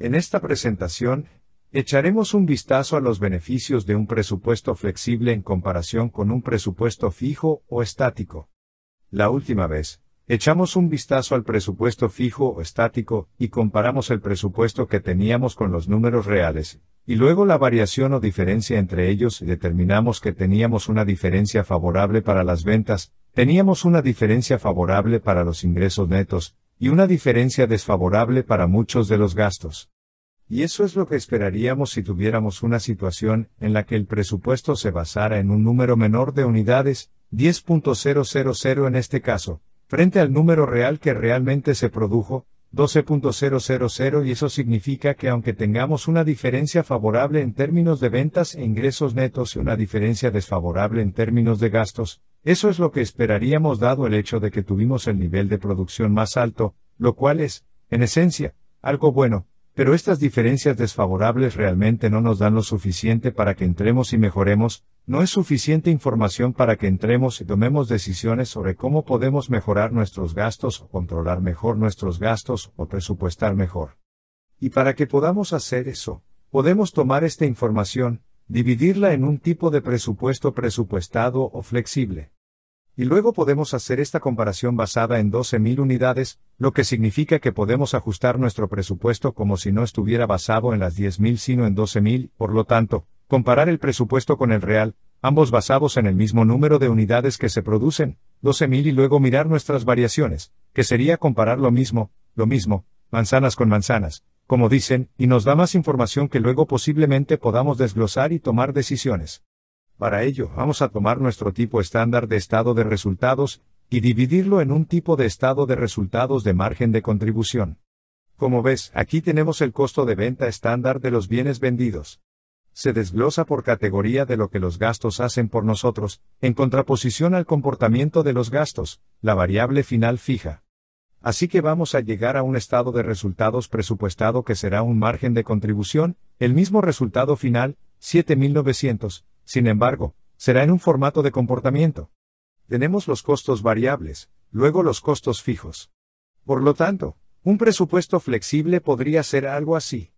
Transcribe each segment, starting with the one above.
En esta presentación, echaremos un vistazo a los beneficios de un presupuesto flexible en comparación con un presupuesto fijo o estático. La última vez, echamos un vistazo al presupuesto fijo o estático y comparamos el presupuesto que teníamos con los números reales, y luego la variación o diferencia entre ellos y determinamos que teníamos una diferencia favorable para las ventas, teníamos una diferencia favorable para los ingresos netos, y una diferencia desfavorable para muchos de los gastos. Y eso es lo que esperaríamos si tuviéramos una situación en la que el presupuesto se basara en un número menor de unidades, 10.000 en este caso, frente al número real que realmente se produjo, 12.000 y eso significa que aunque tengamos una diferencia favorable en términos de ventas e ingresos netos y una diferencia desfavorable en términos de gastos, eso es lo que esperaríamos dado el hecho de que tuvimos el nivel de producción más alto, lo cual es, en esencia, algo bueno, pero estas diferencias desfavorables realmente no nos dan lo suficiente para que entremos y mejoremos, no es suficiente información para que entremos y tomemos decisiones sobre cómo podemos mejorar nuestros gastos o controlar mejor nuestros gastos o presupuestar mejor. Y para que podamos hacer eso, podemos tomar esta información, dividirla en un tipo de presupuesto presupuestado o flexible y luego podemos hacer esta comparación basada en 12.000 unidades, lo que significa que podemos ajustar nuestro presupuesto como si no estuviera basado en las 10.000 sino en 12.000, por lo tanto, comparar el presupuesto con el real, ambos basados en el mismo número de unidades que se producen, 12.000 y luego mirar nuestras variaciones, que sería comparar lo mismo, lo mismo, manzanas con manzanas, como dicen, y nos da más información que luego posiblemente podamos desglosar y tomar decisiones. Para ello, vamos a tomar nuestro tipo estándar de estado de resultados, y dividirlo en un tipo de estado de resultados de margen de contribución. Como ves, aquí tenemos el costo de venta estándar de los bienes vendidos. Se desglosa por categoría de lo que los gastos hacen por nosotros, en contraposición al comportamiento de los gastos, la variable final fija. Así que vamos a llegar a un estado de resultados presupuestado que será un margen de contribución, el mismo resultado final, 7900, sin embargo, será en un formato de comportamiento. Tenemos los costos variables, luego los costos fijos. Por lo tanto, un presupuesto flexible podría ser algo así.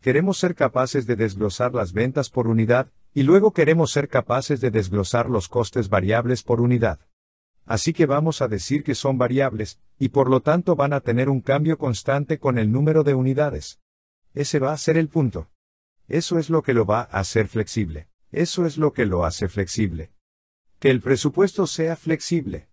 Queremos ser capaces de desglosar las ventas por unidad, y luego queremos ser capaces de desglosar los costes variables por unidad. Así que vamos a decir que son variables, y por lo tanto van a tener un cambio constante con el número de unidades. Ese va a ser el punto. Eso es lo que lo va a hacer flexible. Eso es lo que lo hace flexible. Que el presupuesto sea flexible.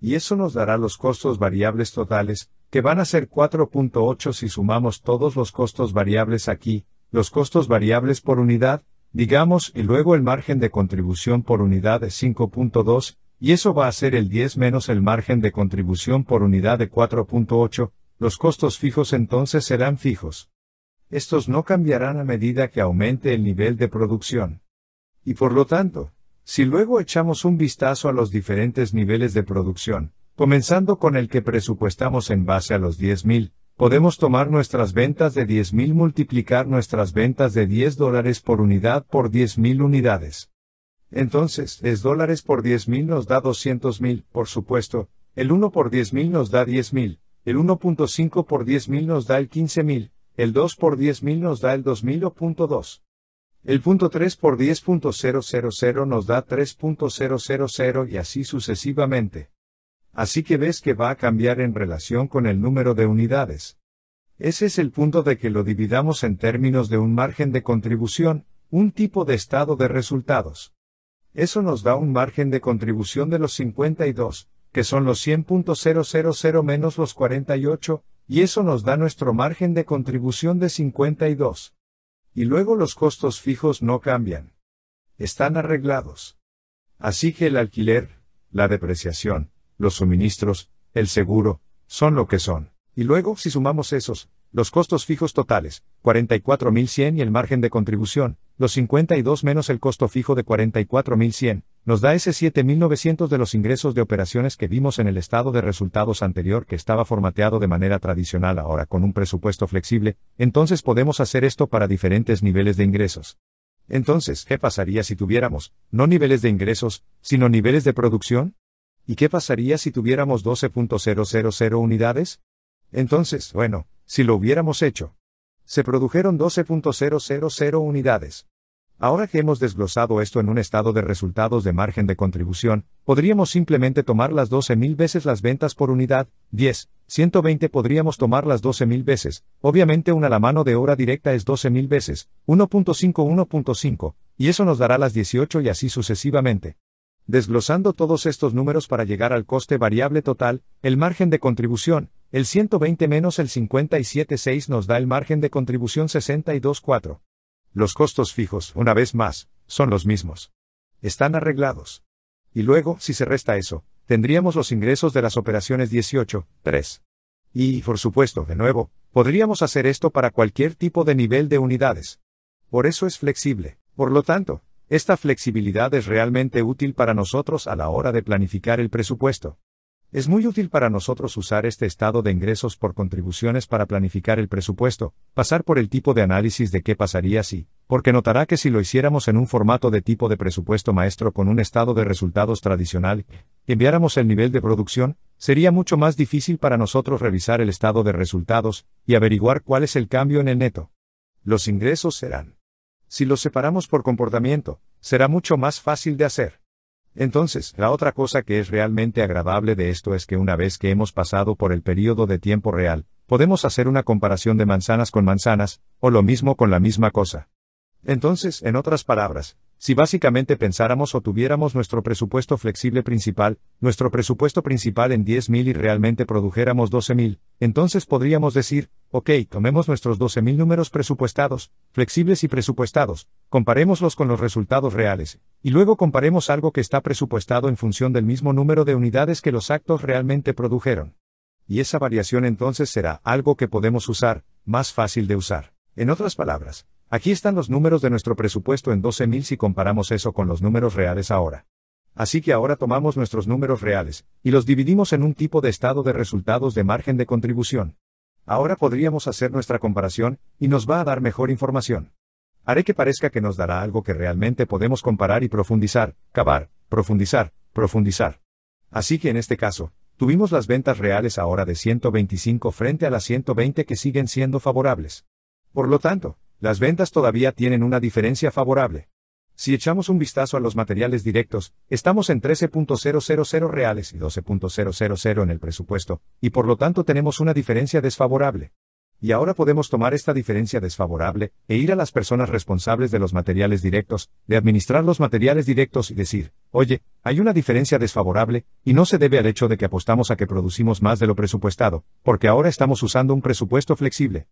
Y eso nos dará los costos variables totales, que van a ser 4.8 si sumamos todos los costos variables aquí, los costos variables por unidad, digamos, y luego el margen de contribución por unidad de 5.2, y eso va a ser el 10 menos el margen de contribución por unidad de 4.8, los costos fijos entonces serán fijos. Estos no cambiarán a medida que aumente el nivel de producción. Y por lo tanto, si luego echamos un vistazo a los diferentes niveles de producción, comenzando con el que presupuestamos en base a los 10.000, podemos tomar nuestras ventas de 10.000 multiplicar nuestras ventas de 10 dólares por unidad por 10.000 unidades. Entonces, es dólares por 10.000 nos da 200.000, por supuesto, el 1 por 10.000 nos da 10.000, el 1.5 por 10.000 nos da el 15.000, el 2 por 10.000 nos da el 2.000.2. El punto 3 por 10.000 nos da 3.000 y así sucesivamente. Así que ves que va a cambiar en relación con el número de unidades. Ese es el punto de que lo dividamos en términos de un margen de contribución, un tipo de estado de resultados. Eso nos da un margen de contribución de los 52, que son los 100.000 menos los 48, y eso nos da nuestro margen de contribución de 52. Y luego los costos fijos no cambian. Están arreglados. Así que el alquiler, la depreciación, los suministros, el seguro, son lo que son. Y luego, si sumamos esos, los costos fijos totales, 44.100 y el margen de contribución, los 52 menos el costo fijo de 44.100, nos da ese 7.900 de los ingresos de operaciones que vimos en el estado de resultados anterior que estaba formateado de manera tradicional ahora con un presupuesto flexible, entonces podemos hacer esto para diferentes niveles de ingresos. Entonces, ¿qué pasaría si tuviéramos, no niveles de ingresos, sino niveles de producción? ¿Y qué pasaría si tuviéramos 12.000 unidades? Entonces, bueno, si lo hubiéramos hecho. Se produjeron 12.000 unidades. Ahora que hemos desglosado esto en un estado de resultados de margen de contribución, podríamos simplemente tomar las 12.000 veces las ventas por unidad, 10, 120 podríamos tomar las 12.000 veces, obviamente una la mano de obra directa es 12.000 veces, 1.5 1.5, y eso nos dará las 18 y así sucesivamente. Desglosando todos estos números para llegar al coste variable total, el margen de contribución, el 120 menos el 57.6 nos da el margen de contribución 62.4. Los costos fijos, una vez más, son los mismos. Están arreglados. Y luego, si se resta eso, tendríamos los ingresos de las operaciones 18, 3. Y, por supuesto, de nuevo, podríamos hacer esto para cualquier tipo de nivel de unidades. Por eso es flexible. Por lo tanto, esta flexibilidad es realmente útil para nosotros a la hora de planificar el presupuesto. Es muy útil para nosotros usar este estado de ingresos por contribuciones para planificar el presupuesto, pasar por el tipo de análisis de qué pasaría si, porque notará que si lo hiciéramos en un formato de tipo de presupuesto maestro con un estado de resultados tradicional, enviáramos el nivel de producción, sería mucho más difícil para nosotros revisar el estado de resultados y averiguar cuál es el cambio en el neto. Los ingresos serán. Si los separamos por comportamiento, será mucho más fácil de hacer. Entonces, la otra cosa que es realmente agradable de esto es que una vez que hemos pasado por el periodo de tiempo real, podemos hacer una comparación de manzanas con manzanas, o lo mismo con la misma cosa. Entonces, en otras palabras, si básicamente pensáramos o tuviéramos nuestro presupuesto flexible principal, nuestro presupuesto principal en 10.000 y realmente produjéramos 12.000, entonces podríamos decir, ok, tomemos nuestros 12.000 números presupuestados, flexibles y presupuestados, comparémoslos con los resultados reales, y luego comparemos algo que está presupuestado en función del mismo número de unidades que los actos realmente produjeron. Y esa variación entonces será algo que podemos usar, más fácil de usar. En otras palabras, aquí están los números de nuestro presupuesto en 12.000 si comparamos eso con los números reales ahora. Así que ahora tomamos nuestros números reales, y los dividimos en un tipo de estado de resultados de margen de contribución. Ahora podríamos hacer nuestra comparación, y nos va a dar mejor información. Haré que parezca que nos dará algo que realmente podemos comparar y profundizar, cavar, profundizar, profundizar. Así que en este caso, tuvimos las ventas reales ahora de 125 frente a las 120 que siguen siendo favorables. Por lo tanto, las ventas todavía tienen una diferencia favorable. Si echamos un vistazo a los materiales directos, estamos en 13.000 reales y 12.000 en el presupuesto, y por lo tanto tenemos una diferencia desfavorable. Y ahora podemos tomar esta diferencia desfavorable, e ir a las personas responsables de los materiales directos, de administrar los materiales directos y decir, oye, hay una diferencia desfavorable, y no se debe al hecho de que apostamos a que producimos más de lo presupuestado, porque ahora estamos usando un presupuesto flexible.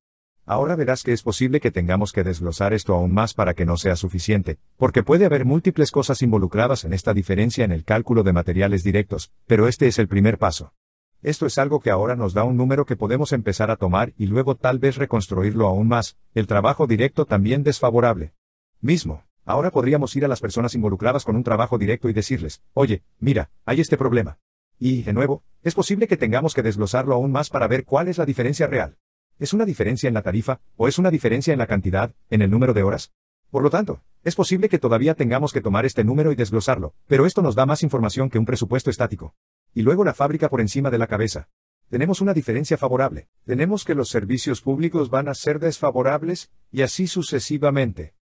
Ahora verás que es posible que tengamos que desglosar esto aún más para que no sea suficiente, porque puede haber múltiples cosas involucradas en esta diferencia en el cálculo de materiales directos, pero este es el primer paso. Esto es algo que ahora nos da un número que podemos empezar a tomar y luego tal vez reconstruirlo aún más, el trabajo directo también desfavorable. Mismo. Ahora podríamos ir a las personas involucradas con un trabajo directo y decirles, oye, mira, hay este problema. Y, de nuevo, es posible que tengamos que desglosarlo aún más para ver cuál es la diferencia real. ¿Es una diferencia en la tarifa, o es una diferencia en la cantidad, en el número de horas? Por lo tanto, es posible que todavía tengamos que tomar este número y desglosarlo, pero esto nos da más información que un presupuesto estático. Y luego la fábrica por encima de la cabeza. Tenemos una diferencia favorable. Tenemos que los servicios públicos van a ser desfavorables, y así sucesivamente.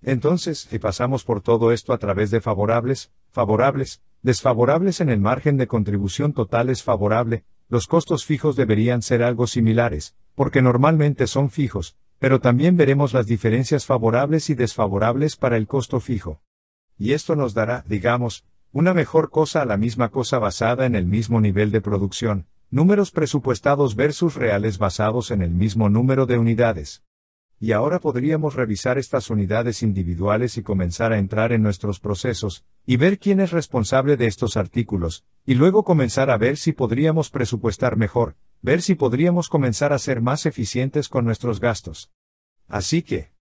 Entonces, si pasamos por todo esto a través de favorables, favorables, desfavorables en el margen de contribución total es favorable, los costos fijos deberían ser algo similares, porque normalmente son fijos, pero también veremos las diferencias favorables y desfavorables para el costo fijo. Y esto nos dará, digamos, una mejor cosa a la misma cosa basada en el mismo nivel de producción, números presupuestados versus reales basados en el mismo número de unidades. Y ahora podríamos revisar estas unidades individuales y comenzar a entrar en nuestros procesos, y ver quién es responsable de estos artículos, y luego comenzar a ver si podríamos presupuestar mejor, ver si podríamos comenzar a ser más eficientes con nuestros gastos. Así que,